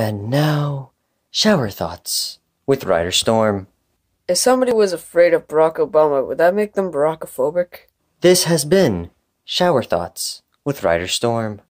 And now, shower thoughts with Ryder Storm. If somebody was afraid of Barack Obama, would that make them Barackophobic? This has been Shower Thoughts with Ryder Storm.